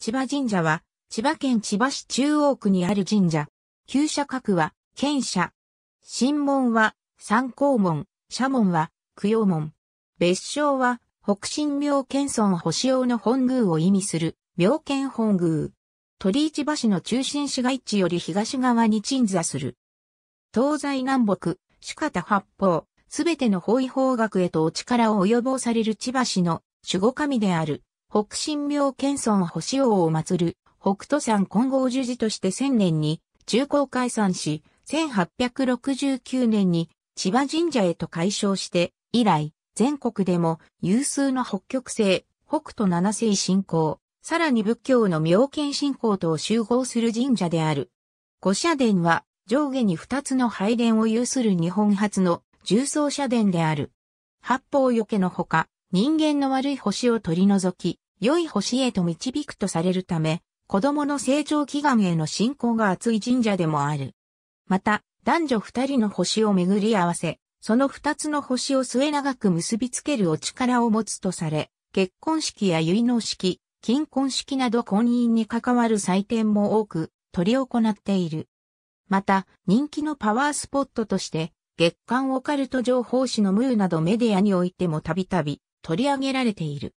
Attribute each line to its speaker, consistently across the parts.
Speaker 1: 千葉神社は、千葉県千葉市中央区にある神社。旧社格は、県社。神門は、三光門、社門は、供養門。別称は、北神妙見村星用の本宮を意味する、妙見本宮。鳥市橋の中心市街地より東側に鎮座する。東西南北、四方八方、すべての方位方角へとお力を及ぼされる千葉市の守護神である。北神明謙尊星王を祀る、北斗山金剛樹寺として1000年に中高解散し、1869年に千葉神社へと改称して、以来、全国でも有数の北極星、北斗七星信仰、さらに仏教の妙見信仰と集合する神社である。五社殿は上下に二つの拝殿を有する日本初の重層社殿である。八方よけのほか、人間の悪い星を取り除き、良い星へと導くとされるため、子供の成長祈願への信仰が厚い神社でもある。また、男女二人の星を巡り合わせ、その二つの星を末長く結びつけるお力を持つとされ、結婚式や結納式、金婚式など婚姻に関わる祭典も多く、取り行っている。また、人気のパワースポットとして、月刊オカルト情報誌のムーなどメディアにおいてもたびたび取り上げられている。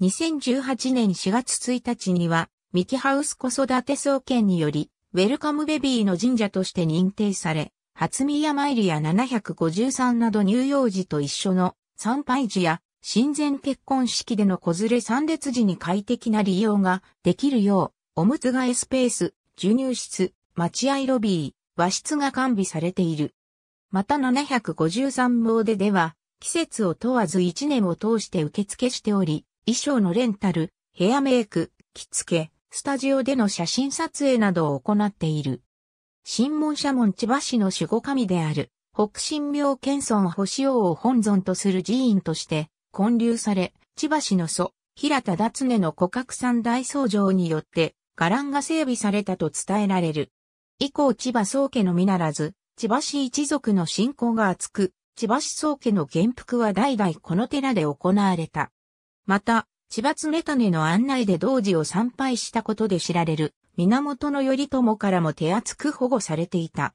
Speaker 1: 2018年4月1日には、ミキハウス子育て総研により、ウェルカムベビーの神社として認定され、初宮参りや753など乳幼児と一緒の参拝時や親善結婚式での子連れ参列時に快適な利用ができるよう、おむつ替えスペース、授乳室、待合ロビー、和室が完備されている。また753号ででは、季節を問わず一年を通して受付しており、衣装のレンタル、ヘアメイク、着付け、スタジオでの写真撮影などを行っている。新門社門千葉市の守護神である、北神明謙尊星王を本尊とする寺院として、建立され、千葉市の祖、平田達根の古格山大僧場によって、伽藍が整備されたと伝えられる。以降千葉宗家のみならず、千葉市一族の信仰が厚く、千葉思想家の元服は代々この寺で行われた。また、千葉常種の案内で道寺を参拝したことで知られる、源頼朝からも手厚く保護されていた。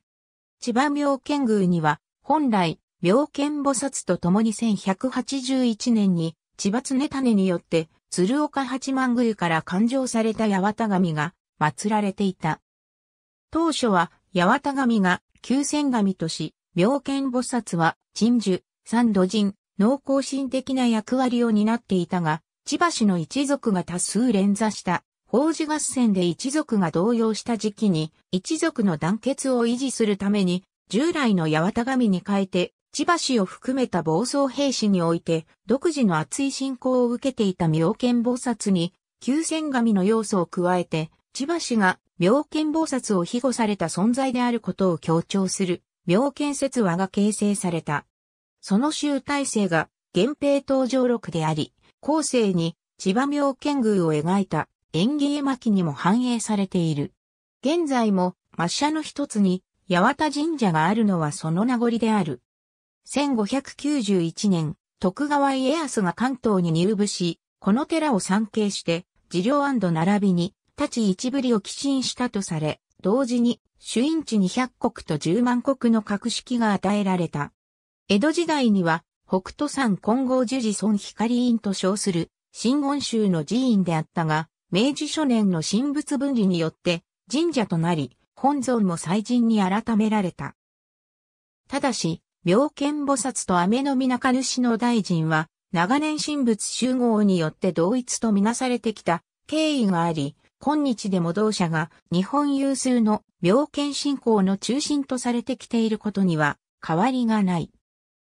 Speaker 1: 千葉妙見宮には、本来、妙見菩薩と共に1181年に、千葉常種によって、鶴岡八幡宮から勘定された八幡神が祀られていた。当初は八幡神が九仙神とし、妙見菩薩は、鎮守、三度人、農耕神的な役割を担っていたが、千葉市の一族が多数連座した、法事合戦で一族が動揺した時期に、一族の団結を維持するために、従来の八幡神に変えて、千葉市を含めた暴走兵士において、独自の厚い信仰を受けていた妙見菩薩に、九千神の要素を加えて、千葉市が妙見菩薩を庇護された存在であることを強調する。妙見説話が形成された。その集大成が、源平登場録であり、後世に千葉妙見宮を描いた縁起絵巻にも反映されている。現在も、抹茶の一つに、八幡神社があるのはその名残である。1591年、徳川家康が関東に入部し、この寺を参詣して、安土並びに、立ち一ぶりを寄進したとされ、同時に主因地200国と10万国の格式が与えられた。江戸時代には北斗山金剛樹寺孫光院と称する新言宗の寺院であったが、明治初年の神仏分離によって神社となり、本尊も祭神に改められた。ただし、妙見菩薩と雨の皆か主の大臣は、長年神仏集合によって同一とみなされてきた経緯があり、今日でも同社が日本有数の病検振興の中心とされてきていることには変わりがない。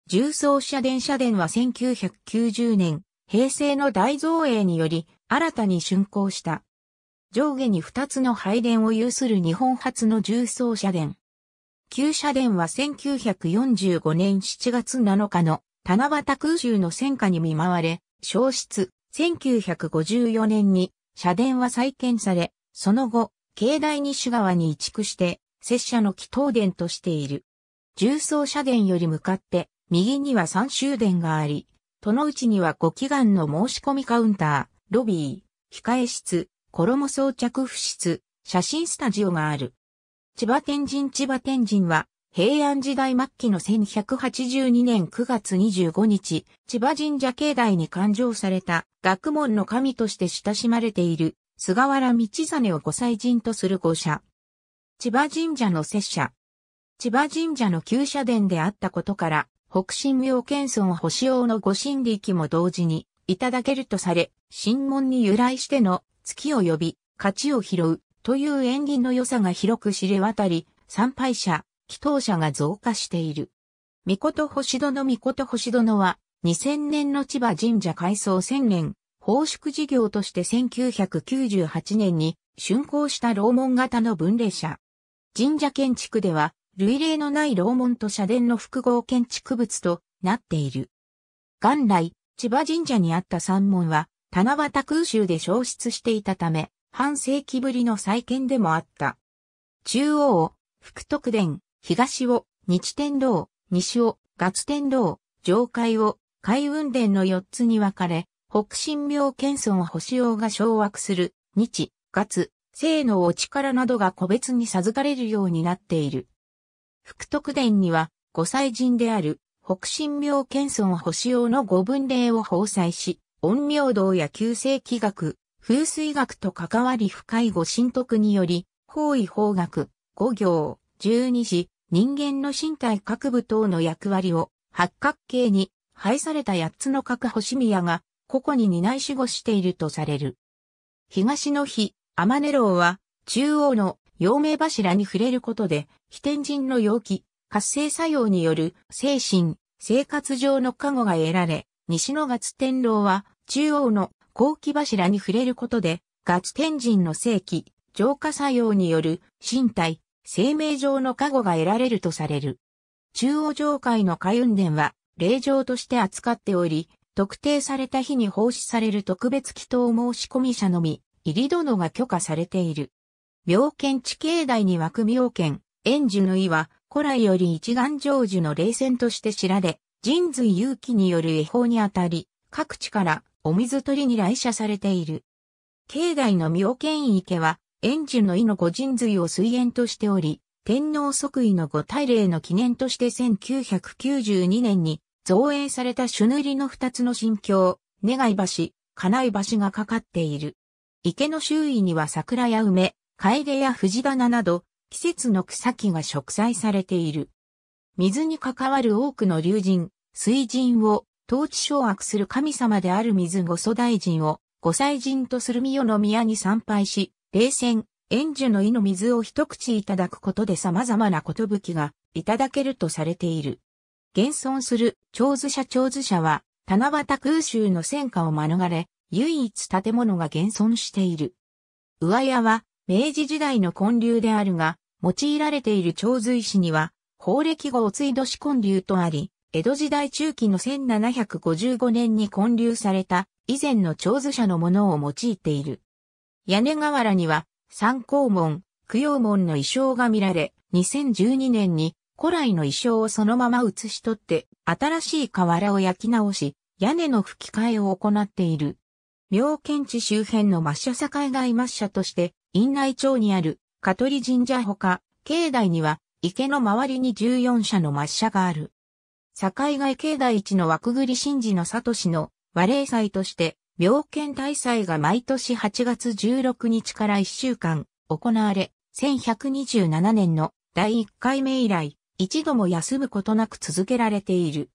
Speaker 1: 重装社電車電は1990年、平成の大造営により新たに竣工した。上下に2つの配電を有する日本初の重装社電。旧社電は1945年7月7日の七夕空襲の戦火に見舞われ、消失、1954年に社殿は再建され、その後、境内西側に移築して、拙者の祈祷殿としている。重層社殿より向かって、右には三周殿があり、都のうちにはご祈願の申し込みカウンター、ロビー、控え室、衣装着布室、写真スタジオがある。千葉天神千葉天神は、平安時代末期の1182年9月25日、千葉神社境内に勘定された学問の神として親しまれている菅原道真を御祭神とする御社。千葉神社の拙者。千葉神社の旧社殿であったことから、北神妙見村星王の御神力も同時にいただけるとされ、神門に由来しての月を呼び、勝ちを拾うという縁起の良さが広く知れ渡り、参拝者、祈祷者が増加している。御事星殿御事星殿は、2000年の千葉神社改装1000年、宝祝事業として1998年に竣工した楼門型の分霊社。神社建築では、類例のない楼門と社殿の複合建築物となっている。元来、千葉神社にあった山門は、七夕空襲で消失していたため、半世紀ぶりの再建でもあった。中央、福徳殿、東を、日天道、西を、月天道、上海を、海運伝の4つに分かれ、北神明謙遜星王が掌握する、日、月、性のお力などが個別に授かれるようになっている。福徳殿には、五祭神である、北神明謙遜星王の五分霊を放祭し、陰陽道や旧世紀学、風水学と関わり深いご神徳により、方位方学、五行、十二子、人間の身体各部等の役割を八角形に配された八つの各星宮が個々に担い守護しているとされる。東の日、天音楼は中央の陽明柱に触れることで、非天神の陽気、活性作用による精神、生活上の加護が得られ、西の月天楼は中央の後期柱に触れることで、月天神の正気、浄化作用による身体、生命上の加護が得られるとされる。中央上界の海運殿は、霊場として扱っており、特定された日に奉仕される特別祈祷申し込み者のみ、入り殿が許可されている。妙見地境内に湧く妙見、円樹の意は、古来より一眼成就の霊泉として知られ、神髄勇気による恵法にあたり、各地からお水取りに来社されている。境内の妙見池は、園児の意の御神髄を水源としており、天皇即位の御大礼の記念として1992年に造営された朱塗りの二つの神橋、願い橋、金井橋がかかっている。池の周囲には桜や梅、楓や藤棚など、季節の草木が植栽されている。水に関わる多くの竜神、水神を統治掌握する神様である水御祖大臣を御祭神とする御代の宮に参拝し、冷泉、園樹の井の水を一口いただくことで様々なことぶきがいただけるとされている。現存する、長寿社長寿社は、七夕空襲の戦火を免れ、唯一建物が現存している。上屋は、明治時代の建立であるが、用いられている長寿石には、法暦号追土市建立とあり、江戸時代中期の1755年に建立された、以前の長寿社のものを用いている。屋根瓦には、三光門、供養門の衣装が見られ、2012年に古来の衣装をそのまま写し取って、新しい瓦を焼き直し、屋根の吹き替えを行っている。妙見地周辺の抹茶境外抹茶として、院内町にある香取神社ほか、境内には池の周りに14社の抹茶がある。境外境内一の枠栗神事の里市の和霊祭として、妙見大祭が毎年8月16日から1週間行われ、1127年の第1回目以来、一度も休むことなく続けられている。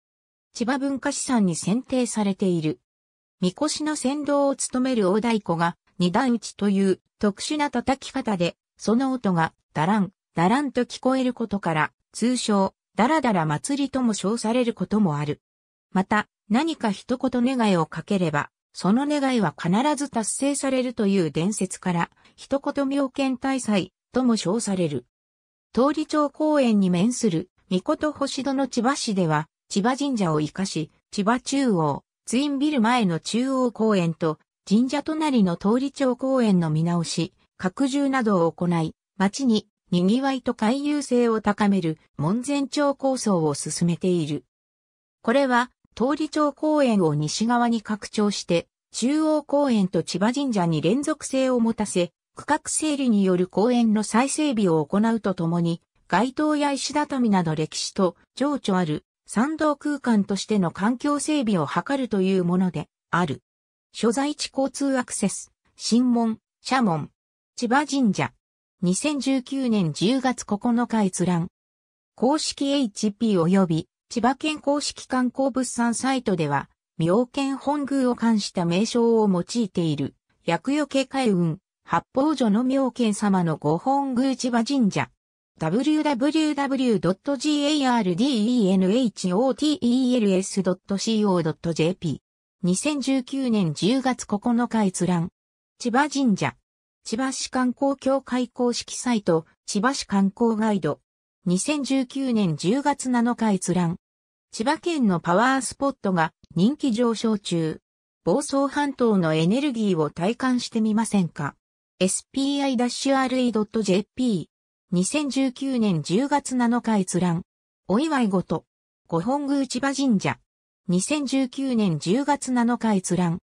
Speaker 1: 千葉文化資産に選定されている。みこしの先導を務める大太鼓が、二段打ちという特殊な叩き方で、その音が、だらん、だらんと聞こえることから、通称、だらだら祭りとも称されることもある。また、何か一言願いをかければ、その願いは必ず達成されるという伝説から、一言妙見大祭とも称される。通り町公園に面する、御事星戸の千葉市では、千葉神社を生かし、千葉中央、ツインビル前の中央公園と、神社隣の通り町公園の見直し、拡充などを行い、町に賑わいと回遊性を高める門前町構想を進めている。これは通り町公園を西側に拡張して、中央公園と千葉神社に連続性を持たせ、区画整理による公園の再整備を行うとともに、街灯や石畳など歴史と情緒ある参道空間としての環境整備を図るというものである。所在地交通アクセス、新門、社門、千葉神社。2019年10月9日閲覧。公式 HP 及び千葉県公式観光物産サイトでは、妙見本宮を冠した名称を用いている、薬よけ海運、八方所の妙見様の御本宮千葉神社。www.gardenhotels.co.jp 2019年10月9日閲覧。千葉神社。千葉市観光協会公式サイト、千葉市観光ガイド。2019年10月7日閲覧。千葉県のパワースポットが人気上昇中。房総半島のエネルギーを体感してみませんか ?spi-re.jp 2019年10月7日閲覧。お祝いごと。五本宮千葉神社。2019年10月7日閲覧。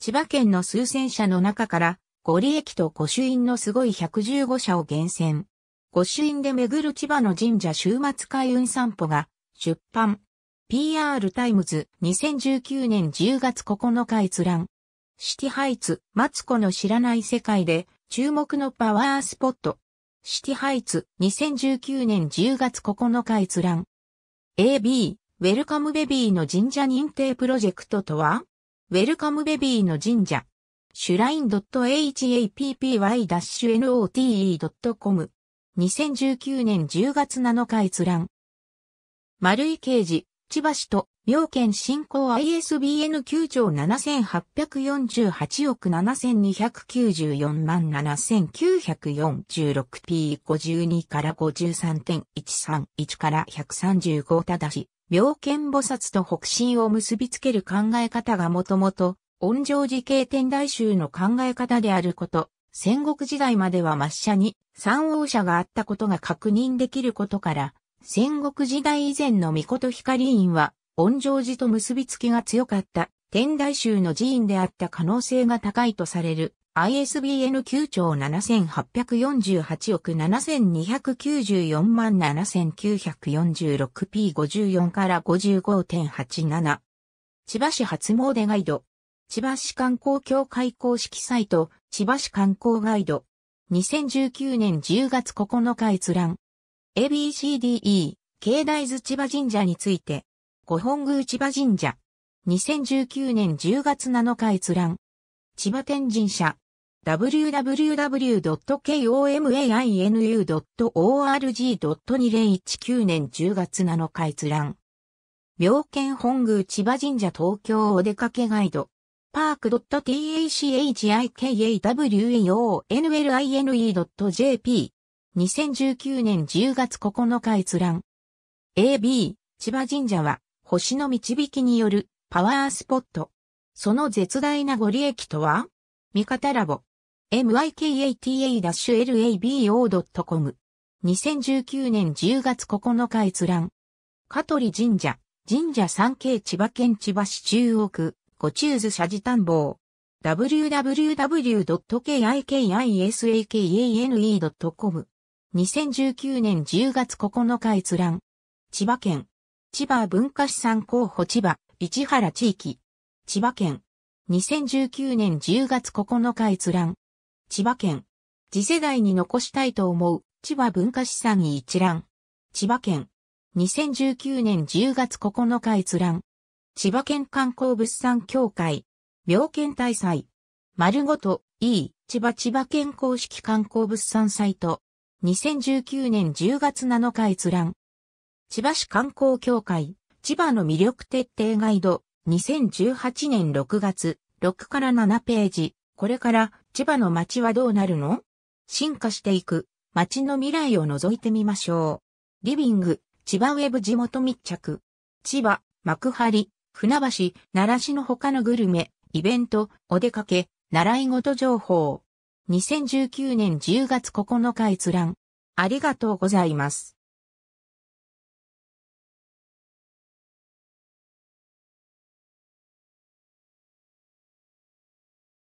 Speaker 1: 千葉県の数千社の中から、ご利益と御朱印のすごい115社を厳選。御朱印で巡る千葉の神社週末開運散歩が出版。PR タイムズ2019年10月9日閲覧。シティハイツ、マツコの知らない世界で注目のパワースポット。シティハイツ2019年10月9日閲覧。AB、ウェルカムベビーの神社認定プロジェクトとはウェルカムベビーの神社。シュライン .happy-note.com 2019年10月7日閲覧。丸井刑事、千葉市と、妙見振興 ISBN 9兆7848億7294万 7946P52 から53.131から135ただし、妙見菩薩と北進を結びつける考え方がもともと、恩情寺系天台宗の考え方であること、戦国時代までは抹茶に三王者があったことが確認できることから、戦国時代以前の御事光院は、恩城寺と結びつきが強かった天台宗の寺院であった可能性が高いとされる ISBN 9兆7848億7294万 7946P54 から55.87千葉市初詣ガイド千葉市観光協会公式サイト千葉市観光ガイド2019年10月9日閲覧。ABCDE、境内図千葉神社について。五本宮千葉神社。2019年10月7日閲覧。千葉天神社。www.komainu.org.2019 年10月7日閲覧。妙見本宮千葉神社東京お出かけガイド。park.tachikawaonline.jp 2019年10月9日閲覧 AB 千葉神社は星の導きによるパワースポット。その絶大なご利益とは味方ラボ mykata-labo.com 2019年10月9日閲覧香取神社神社 3K 千葉県千葉市中央区ごチューズ社自探訪。w w w k i k i s a k a n e c o m 2019年10月9日閲覧。千葉県。千葉文化資産候補千葉、市原地域。千葉県。2019年10月9日閲覧。千葉県。次世代に残したいと思う、千葉文化資産一覧。千葉県。2019年10月9日閲覧。千葉県観光物産協会、病県大祭、丸ごと E、千葉千葉県公式観光物産サイト、2019年10月7日閲覧。千葉市観光協会、千葉の魅力徹底ガイド、2018年6月、6から7ページ、これから千葉の街はどうなるの進化していく、街の未来を覗いてみましょう。リビング、千葉ウェブ地元密着。千葉、幕張、船橋、奈良市の他のグルメ、イベント、お出かけ、習い事情報。2019年10月9日閲覧。ありがとうございます。